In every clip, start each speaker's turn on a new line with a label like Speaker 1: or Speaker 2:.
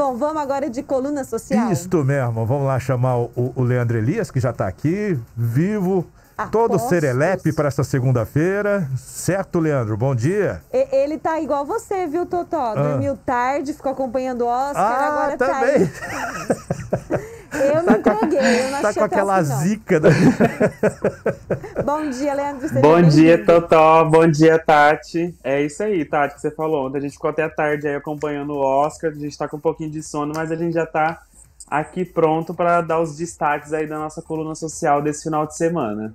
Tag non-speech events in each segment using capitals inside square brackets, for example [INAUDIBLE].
Speaker 1: Bom, vamos agora de coluna social.
Speaker 2: Isto mesmo, vamos lá chamar o, o Leandro Elias, que já está aqui, vivo. Todo serelepe para essa segunda-feira. Certo, Leandro? Bom dia.
Speaker 1: E- ele tá igual você, viu, Totó? Ah. Dormiu tarde, ficou acompanhando o Oscar, Ah, agora tá também. aí. [LAUGHS] Eu tá me entreguei, eu não Tá com aquela assim, zica. Da... [LAUGHS] Bom dia, Leandro. Bom dia, Totó. Bom dia, Tati. É isso aí, Tati, que você falou ontem. A gente ficou até a tarde aí acompanhando o Oscar. A gente tá com um pouquinho de sono, mas a gente já tá aqui pronto para dar os destaques aí da nossa coluna social desse final de semana.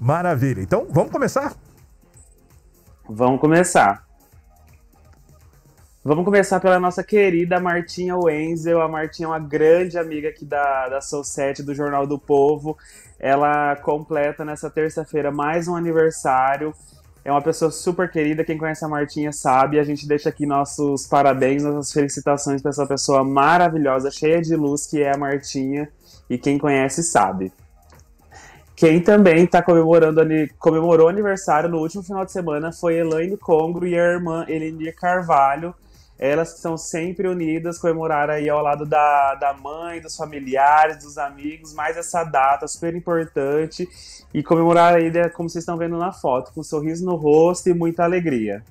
Speaker 1: Maravilha. Então, vamos começar? Vamos começar. Vamos começar pela nossa querida Martinha Wenzel. A Martinha é uma grande amiga aqui da, da Soul7 do Jornal do Povo. Ela completa nessa terça-feira mais um aniversário. É uma pessoa super querida, quem conhece a Martinha sabe. A gente deixa aqui nossos parabéns, nossas felicitações para essa pessoa maravilhosa, cheia de luz que é a Martinha. E quem conhece sabe. Quem também está comemorando, comemorou aniversário no último final de semana foi Elaine Congro e a irmã Elenir Carvalho elas que são sempre unidas, comemorar aí ao lado da, da mãe, dos familiares, dos amigos, mais essa data super importante e comemorar aí, né, como vocês estão vendo na foto, com um sorriso no rosto e muita alegria.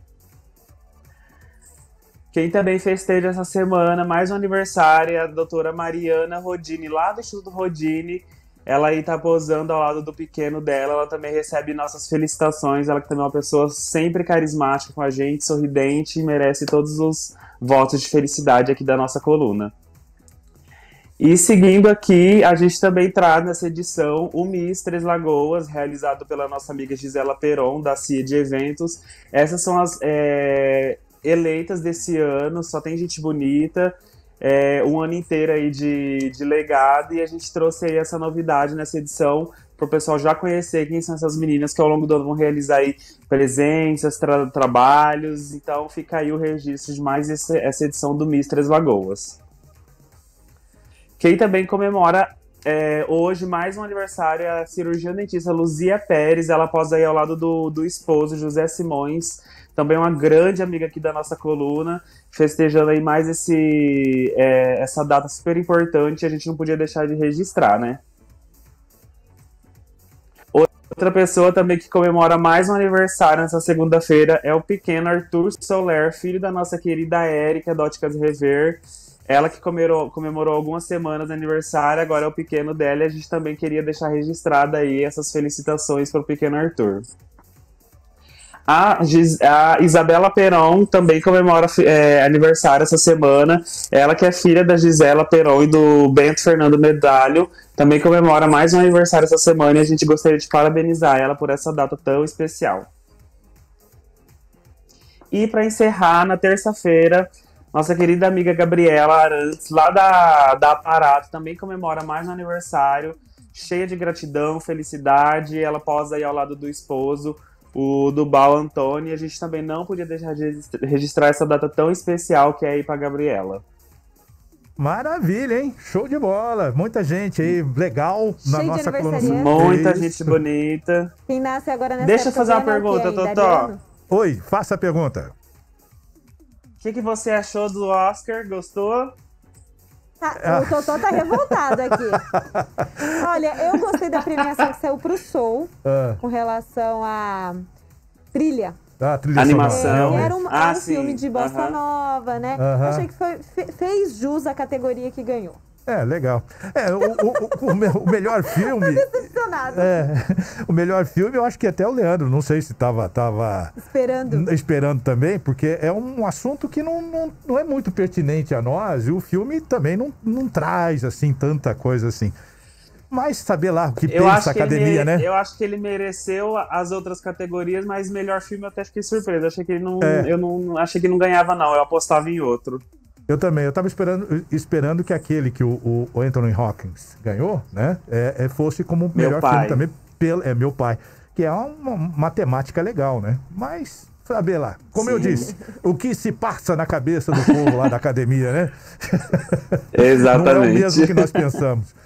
Speaker 1: Quem também festeja essa semana mais um aniversário é a doutora Mariana Rodini, lá do Instituto Rodini, ela aí tá posando ao lado do pequeno dela, ela também recebe nossas felicitações. Ela que também é uma pessoa sempre carismática com a gente, sorridente, e merece todos os votos de felicidade aqui da nossa coluna. E seguindo aqui, a gente também traz nessa edição o Miss Três Lagoas, realizado pela nossa amiga Gisela Peron, da CIA de Eventos. Essas são as é, eleitas desse ano, só tem gente bonita é, um ano inteiro aí de, de legado e a gente trouxe aí essa novidade nessa edição para o pessoal já conhecer quem são essas meninas que ao longo do ano vão realizar aí presenças, tra trabalhos. Então fica aí o registro de mais esse, essa edição do Miss Três Lagoas. Quem também comemora é, hoje, mais um aniversário, a cirurgiã dentista Luzia Pérez, ela posa aí ao lado do, do esposo, José Simões, também uma grande amiga aqui da nossa coluna, festejando aí mais esse, é, essa data super importante, a gente não podia deixar de registrar, né? Outra pessoa também que comemora mais um aniversário nessa segunda-feira é o pequeno Arthur Soler, filho da nossa querida Érica Dóticas Rever. Ela que comemorou, comemorou algumas semanas de aniversário, agora é o pequeno dela e a gente também queria deixar registrada aí essas felicitações para o pequeno Arthur. A, Gis, a Isabela Peron também comemora é, aniversário essa semana. Ela que é filha da Gisela Peron e do Bento Fernando Medalho, também comemora mais um aniversário essa semana e a gente gostaria de parabenizar ela por essa data tão especial. E para encerrar, na terça-feira, nossa querida amiga Gabriela Arantes, lá da, da Aparato, também comemora mais um aniversário, cheia de gratidão, felicidade. Ela posa aí ao lado do esposo o Dubal Antônio, e a gente também não podia deixar de registrar essa data tão especial que é aí para Gabriela.
Speaker 2: Maravilha, hein? Show de bola. Muita gente aí legal na nossa coluna. Muita Isso. gente
Speaker 1: bonita. Quem nasce agora nessa Deixa eu fazer uma pergunta, aí, Totó.
Speaker 2: Oi, faça a pergunta.
Speaker 1: O que, que você achou do Oscar? Gostou? Tá, o Totó tá revoltado aqui. [LAUGHS] Olha, eu gostei da premiação que saiu pro Soul ah. com relação à trilha.
Speaker 2: Ah, trilha Animação. É, era um, ah, era um filme de bossa uh -huh.
Speaker 1: nova, né? Uh -huh. Achei que foi, fez jus à categoria que ganhou.
Speaker 2: É, legal. É, o, o, o, o melhor [LAUGHS] filme.
Speaker 1: Decepcionado. É,
Speaker 2: o melhor filme, eu acho que até o Leandro, não sei se estava. Tava
Speaker 1: esperando.
Speaker 2: Esperando também, porque é um assunto que não, não, não, é muito pertinente a nós e o filme também não, não traz assim tanta coisa assim. Mas saber lá o que eu pensa a academia, né? Eu
Speaker 1: acho que ele mereceu as outras categorias, mas melhor filme eu até fiquei surpreso. Achei que ele não, é. eu não, achei que não ganhava, não. Eu apostava em outro.
Speaker 2: Eu também. Eu estava esperando, esperando que aquele que o, o Anthony Hopkins ganhou, né? É, é fosse como o melhor filme também. Pelo, é meu pai. Que é uma matemática legal, né? Mas saber lá. Como Sim. eu disse, o que se passa na cabeça do povo lá da academia, né? Exatamente. [LAUGHS] [LAUGHS] Não é o mesmo que nós pensamos.